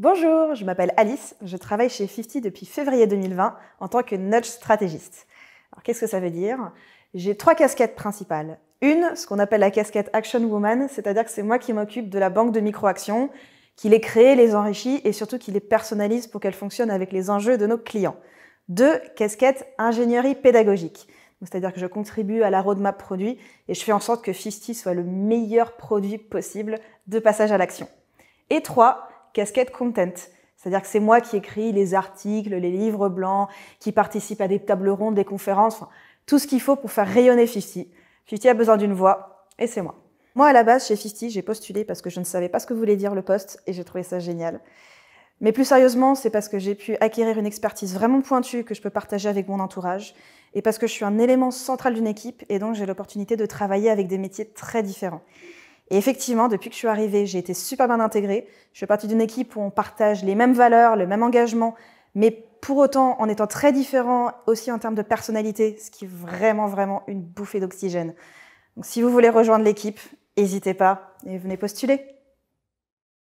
Bonjour, je m'appelle Alice, je travaille chez Fifty depuis février 2020 en tant que nudge stratégiste. Alors qu'est-ce que ça veut dire J'ai trois casquettes principales. Une, ce qu'on appelle la casquette Action Woman, c'est-à-dire que c'est moi qui m'occupe de la banque de micro-actions, qui les crée, les enrichit et surtout qui les personnalise pour qu'elles fonctionnent avec les enjeux de nos clients. Deux, casquette ingénierie pédagogique. C'est-à-dire que je contribue à la roadmap produit et je fais en sorte que Fifty soit le meilleur produit possible de passage à l'action. Et trois, casquette content. C'est-à-dire que c'est moi qui écris les articles, les livres blancs, qui participe à des tables rondes, des conférences, enfin, tout ce qu'il faut pour faire rayonner Fifty. Fifty a besoin d'une voix, et c'est moi. Moi, à la base, chez Fifty, j'ai postulé parce que je ne savais pas ce que voulait dire le poste, et j'ai trouvé ça génial. Mais plus sérieusement, c'est parce que j'ai pu acquérir une expertise vraiment pointue que je peux partager avec mon entourage, et parce que je suis un élément central d'une équipe, et donc j'ai l'opportunité de travailler avec des métiers très différents. Et effectivement, depuis que je suis arrivée, j'ai été super bien intégrée. Je suis partie d'une équipe où on partage les mêmes valeurs, le même engagement, mais pour autant en étant très différents aussi en termes de personnalité, ce qui est vraiment, vraiment une bouffée d'oxygène. Donc si vous voulez rejoindre l'équipe, n'hésitez pas et venez postuler.